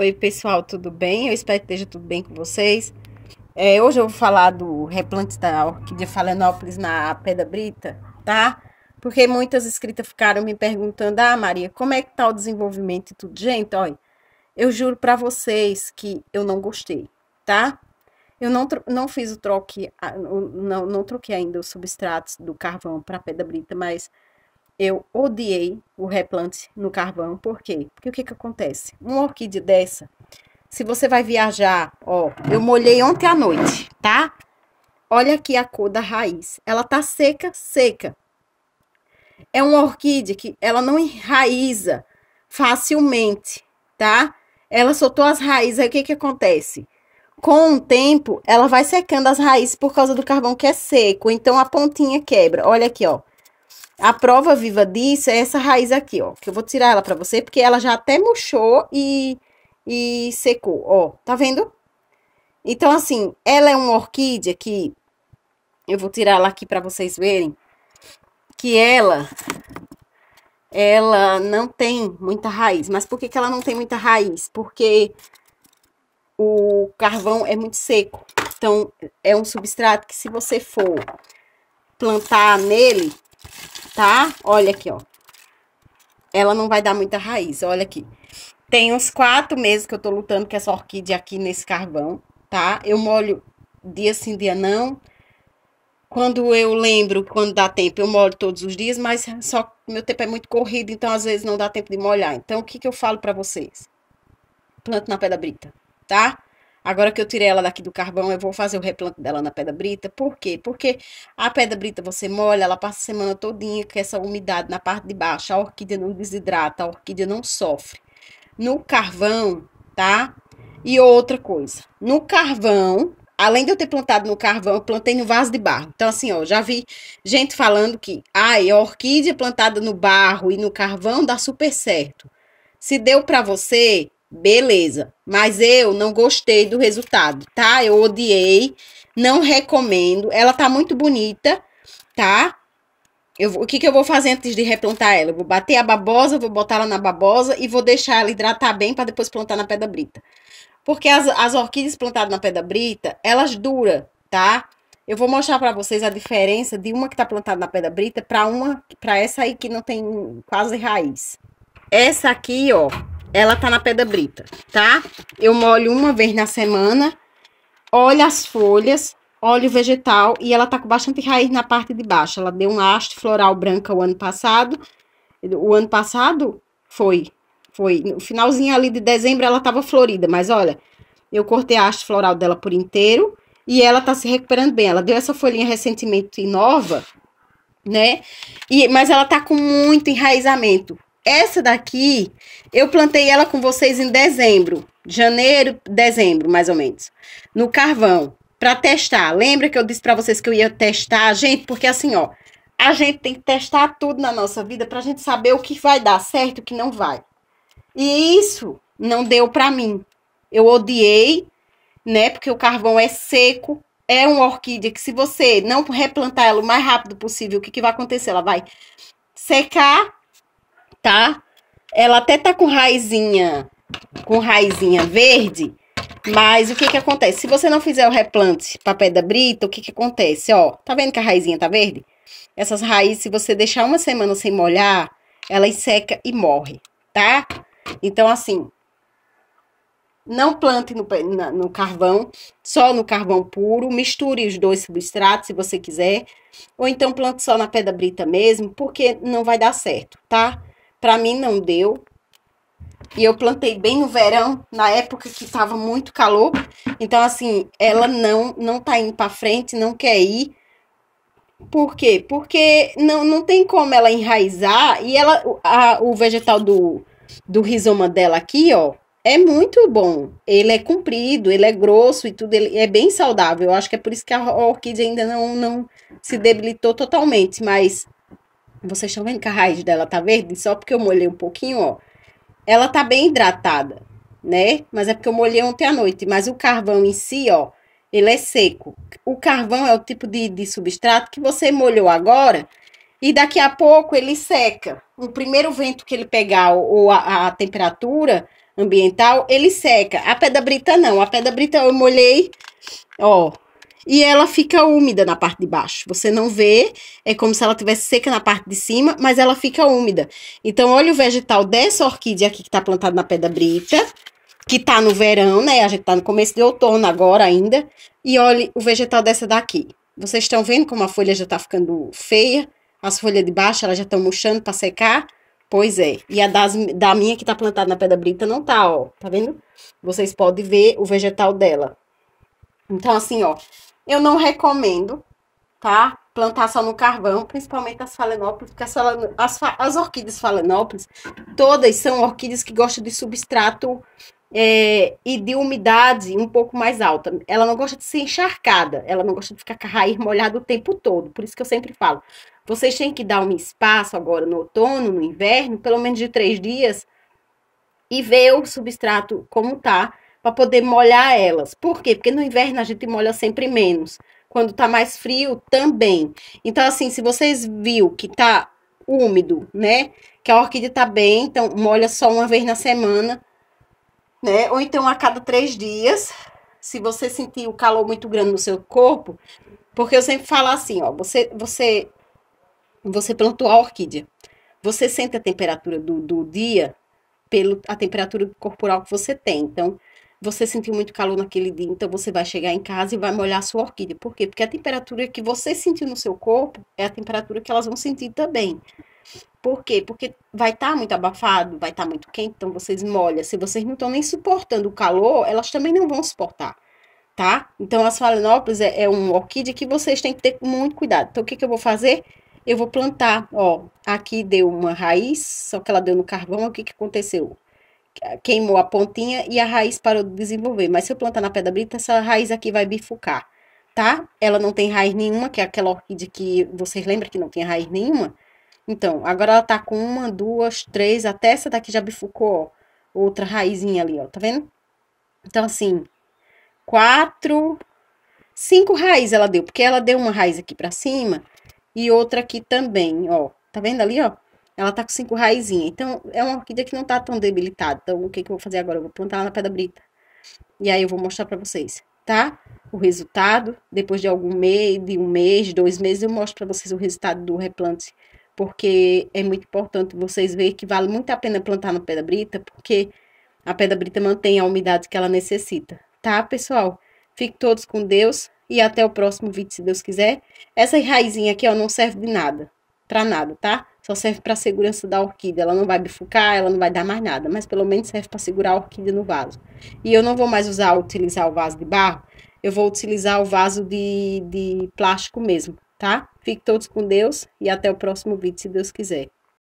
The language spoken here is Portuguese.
Oi, pessoal, tudo bem? Eu espero que esteja tudo bem com vocês. É, hoje eu vou falar do replante da orquídea Falenópolis na Pedra Brita, tá? Porque muitas escritas ficaram me perguntando, ah, Maria, como é que tá o desenvolvimento e tudo. Gente, olha, eu juro para vocês que eu não gostei, tá? Eu não, não fiz o troque, não, não troquei ainda os substratos do carvão para pedra brita, mas eu odiei o replante no carvão. Por quê? Porque o que, que acontece? Uma orquídea dessa, se você vai viajar, ó, eu molhei ontem à noite, tá? Olha aqui a cor da raiz. Ela tá seca, seca. É uma orquídea que ela não enraiza facilmente, tá? Ela soltou as raízes, aí o que que acontece? Com o tempo, ela vai secando as raízes por causa do carvão que é seco, então a pontinha quebra. Olha aqui, ó. A prova viva disso é essa raiz aqui, ó. Que eu vou tirar ela pra você, porque ela já até murchou e, e secou, ó. Tá vendo? Então, assim, ela é uma orquídea que... Eu vou tirar ela aqui pra vocês verem. Que ela... Ela não tem muita raiz. Mas por que, que ela não tem muita raiz? Porque o carvão é muito seco. Então, é um substrato que se você for plantar nele, tá? Olha aqui, ó. Ela não vai dar muita raiz, olha aqui. Tem uns quatro meses que eu tô lutando com essa é orquídea aqui nesse carvão, tá? Eu molho dia sim, dia não. Quando eu lembro, quando dá tempo, eu molho todos os dias, mas só meu tempo é muito corrido, então às vezes não dá tempo de molhar. Então, o que que eu falo para vocês? Planto na pedra brita, tá? Agora que eu tirei ela daqui do carvão, eu vou fazer o replante dela na pedra brita. Por quê? Porque a pedra brita você molha, ela passa a semana todinha com essa umidade na parte de baixo. A orquídea não desidrata, a orquídea não sofre. No carvão, tá? E outra coisa, no carvão, além de eu ter plantado no carvão, eu plantei no vaso de barro. Então, assim, ó, já vi gente falando que, ai, a orquídea plantada no barro e no carvão dá super certo. Se deu para você, Beleza, mas eu não gostei do resultado, tá? Eu odiei, não recomendo. Ela tá muito bonita, tá? Eu, o que, que eu vou fazer antes de replantar ela? Eu vou bater a babosa, vou botar ela na babosa e vou deixar ela hidratar bem para depois plantar na pedra brita. Porque as, as orquídeas plantadas na pedra brita, elas duram, tá? Eu vou mostrar para vocês a diferença de uma que tá plantada na pedra brita para uma, para essa aí que não tem quase raiz. Essa aqui, ó, ela tá na pedra brita, tá? Eu molho uma vez na semana, olho as folhas, o vegetal e ela tá com bastante raiz na parte de baixo. Ela deu um haste floral branca o ano passado. O ano passado foi, foi no finalzinho ali de dezembro ela tava florida, mas olha, eu cortei a haste floral dela por inteiro e ela tá se recuperando bem. Ela deu essa folhinha recentemente nova, né? E, mas ela tá com muito enraizamento. Essa daqui, eu plantei ela com vocês em dezembro, janeiro, dezembro, mais ou menos, no carvão, para testar. Lembra que eu disse para vocês que eu ia testar, gente, porque assim, ó, a gente tem que testar tudo na nossa vida para a gente saber o que vai dar certo e o que não vai. E isso não deu para mim. Eu odiei, né? Porque o carvão é seco, é uma orquídea que se você não replantar ela o mais rápido possível, o que, que vai acontecer? Ela vai secar tá? Ela até tá com raizinha, com raizinha verde, mas o que que acontece? Se você não fizer o replante pra pedra brita, o que que acontece? Ó, tá vendo que a raizinha tá verde? Essas raízes, se você deixar uma semana sem molhar, elas seca e morre, tá? Então, assim, não plante no, na, no, carvão, só no carvão puro, misture os dois substratos se você quiser, ou então plante só na pedra brita mesmo, porque não vai dar certo, tá? Para mim não deu. E eu plantei bem no verão, na época que estava muito calor. Então assim, ela não não tá indo para frente, não quer ir. Por quê? Porque não, não tem como ela enraizar e ela a, o vegetal do do rizoma dela aqui, ó, é muito bom. Ele é comprido, ele é grosso e tudo, ele é bem saudável. Eu acho que é por isso que a orquídea ainda não, não se debilitou totalmente, mas vocês estão vendo que a raiz dela tá verde? Só porque eu molhei um pouquinho, ó. Ela tá bem hidratada, né? Mas é porque eu molhei ontem à noite. Mas o carvão em si, ó, ele é seco. O carvão é o tipo de, de substrato que você molhou agora e daqui a pouco ele seca. O primeiro vento que ele pegar ou a, a temperatura ambiental, ele seca. A pedra brita não. A pedra brita eu molhei, ó, e ela fica úmida na parte de baixo. Você não vê, é como se ela tivesse seca na parte de cima, mas ela fica úmida. Então, olha o vegetal dessa orquídea aqui que está plantada na pedra brita, que está no verão, né? A gente está no começo de outono agora ainda. E olha o vegetal dessa daqui. Vocês estão vendo como a folha já está ficando feia? As folhas de baixo, elas já estão murchando para secar? Pois é. E a das, da minha que tá plantada na pedra brita não tá, ó. Tá vendo? Vocês podem ver o vegetal dela. Então, assim, ó. Eu não recomendo, tá? Plantar só no carvão, principalmente as falenópolis, porque as, as, as orquídeas falenópolis, todas são orquídeas que gostam de substrato é, e de umidade um pouco mais alta. Ela não gosta de ser encharcada, ela não gosta de ficar com a raiz molhada o tempo todo. Por isso que eu sempre falo, vocês têm que dar um espaço agora no outono, no inverno, pelo menos de três dias, e ver o substrato como tá, para poder molhar elas. Por quê? Porque no inverno a gente molha sempre menos. Quando tá mais frio também. Então, assim, se vocês viu que tá úmido, né? Que a orquídea tá bem, então molha só uma vez na semana, né? Ou então a cada três dias, se você sentir o calor muito grande no seu corpo, porque eu sempre falo assim, ó, você, você, você plantou a orquídea, você sente a temperatura do, do dia pelo a temperatura corporal que você tem. Então, você sentiu muito calor naquele dia, então você vai chegar em casa e vai molhar a sua orquídea. Por quê? Porque a temperatura que você sentiu no seu corpo é a temperatura que elas vão sentir também. Por quê? Porque vai estar tá muito abafado, vai estar tá muito quente, então vocês molham. Se vocês não estão nem suportando o calor, elas também não vão suportar, tá? Então, as falenópolis é, é uma orquídea que vocês têm que ter muito cuidado. Então, o que, que eu vou fazer? Eu vou plantar, ó, aqui deu uma raiz, só que ela deu no carvão, o que, que aconteceu? queimou a pontinha e a raiz parou de desenvolver. Mas se eu plantar na pedra brita, essa raiz aqui vai bifocar, tá? Ela não tem raiz nenhuma, que é aquela orquídea que vocês lembram que não tem raiz nenhuma? Então, agora ela tá com uma, duas, três, até essa daqui já bifurcou, ó, outra raizinha ali, ó, tá vendo? Então, assim, quatro, cinco raízes ela deu, porque ela deu uma raiz aqui pra cima e outra aqui também, ó, tá vendo ali, ó? Ela tá com cinco raizinhas. Então, é uma orquídea que não tá tão debilitada. Então, o que, que eu vou fazer agora? Eu vou plantar ela na pedra brita. E aí eu vou mostrar para vocês, tá? O resultado, depois de algum mês, de um mês, dois meses, eu mostro para vocês o resultado do replante. Porque é muito importante vocês verem que vale muito a pena plantar na pedra brita, porque a pedra brita mantém a umidade que ela necessita, tá, pessoal? Fiquem todos com Deus e até o próximo vídeo, se Deus quiser. Essa raizinha aqui, ó, não serve de nada, pra nada, tá? só serve para a segurança da orquídea. Ela não vai bifurcar, ela não vai dar mais nada, mas pelo menos serve para segurar a orquídea no vaso. E eu não vou mais usar, utilizar o vaso de barro, eu vou utilizar o vaso de, de plástico mesmo, tá? Fiquem todos com Deus e até o próximo vídeo, se Deus quiser.